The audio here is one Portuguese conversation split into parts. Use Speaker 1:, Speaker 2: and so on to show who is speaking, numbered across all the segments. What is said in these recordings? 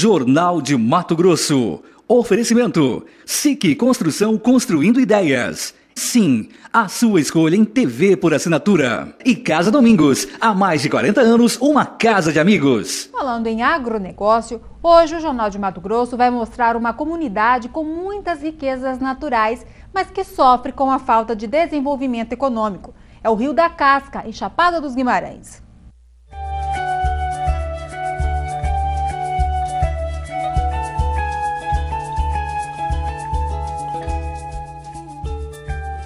Speaker 1: Jornal de Mato Grosso. Oferecimento: SIC Construção Construindo Ideias. Sim, a sua escolha em TV por assinatura. E Casa Domingos, há mais de 40 anos, uma casa de amigos.
Speaker 2: Falando em agronegócio, hoje o Jornal de Mato Grosso vai mostrar uma comunidade com muitas riquezas naturais, mas que sofre com a falta de desenvolvimento econômico. É o Rio da Casca, em Chapada dos Guimarães.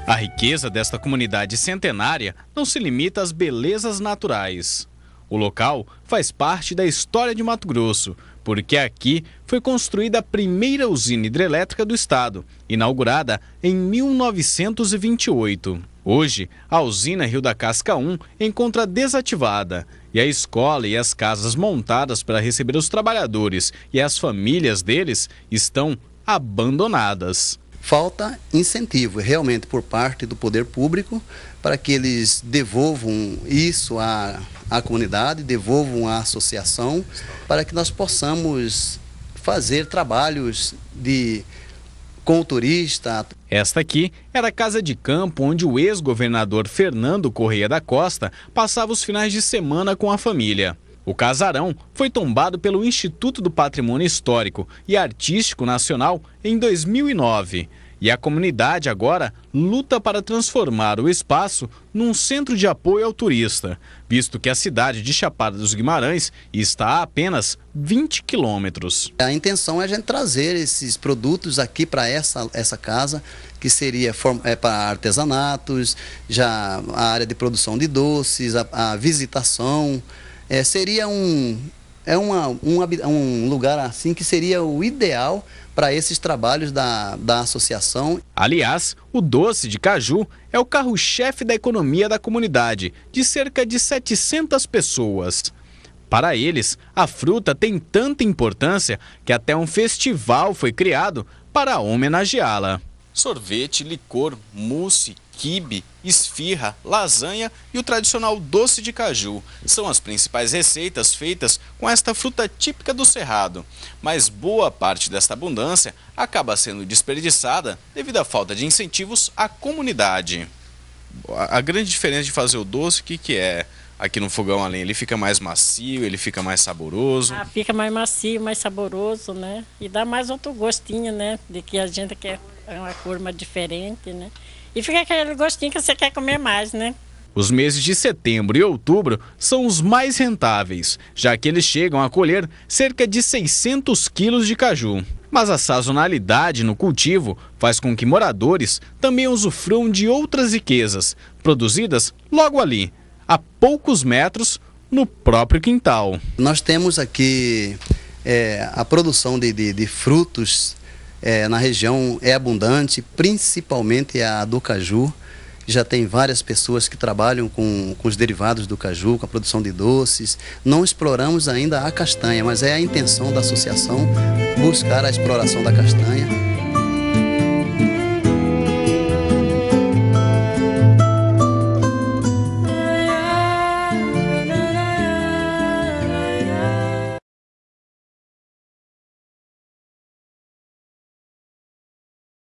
Speaker 1: A riqueza desta comunidade centenária não se limita às belezas naturais. O local faz parte da história de Mato Grosso, porque aqui foi construída a primeira usina hidrelétrica do estado, inaugurada em 1928. Hoje, a usina Rio da Casca 1 encontra desativada e a escola e as casas montadas para receber os trabalhadores
Speaker 2: e as famílias deles estão abandonadas falta incentivo realmente por parte do poder público para que eles devolvam isso à, à comunidade, devolvam à associação, para que nós possamos fazer trabalhos de com o turista.
Speaker 1: Esta aqui era a casa de campo onde o ex-governador Fernando Correia da Costa passava os finais de semana com a família. O casarão foi tombado pelo Instituto do Patrimônio Histórico e Artístico Nacional em 2009. E a comunidade agora luta para transformar o espaço num centro de apoio ao turista, visto que a cidade de Chapada dos Guimarães está a apenas 20
Speaker 2: quilômetros. A intenção é a gente trazer esses produtos aqui para essa, essa casa, que seria é, para artesanatos, já a área de produção de doces, a, a visitação é, seria um, é uma, um, um lugar assim que seria o ideal para esses trabalhos da, da associação. Aliás, o doce de caju é o carro-chefe da economia da comunidade, de cerca
Speaker 1: de 700 pessoas. Para eles, a fruta tem tanta importância que até um festival foi criado para homenageá-la sorvete, licor, mousse, quibe, esfirra, lasanha e o tradicional doce de caju. São as principais receitas feitas com esta fruta típica do Cerrado. Mas boa parte desta abundância acaba sendo desperdiçada devido à falta de incentivos à comunidade. A grande diferença de fazer o doce, o que, que é? Aqui no fogão além, ele fica mais macio, ele fica mais saboroso. Ah, fica mais macio, mais saboroso, né? E dá mais outro gostinho, né? De que a gente quer é uma curva diferente, né? E fica aquele gostinho que você quer comer mais, né? Os meses de setembro e outubro são os mais rentáveis, já que eles chegam a colher cerca de 600 quilos de caju. Mas a sazonalidade no cultivo faz com que moradores também usufruam de outras riquezas, produzidas logo ali, a
Speaker 2: poucos metros, no próprio quintal. Nós temos aqui é, a produção de, de, de frutos é, na região é abundante, principalmente a do caju. Já tem várias pessoas que trabalham com, com os derivados do caju, com a produção de doces. Não exploramos ainda a castanha, mas é a intenção da associação buscar a exploração da castanha.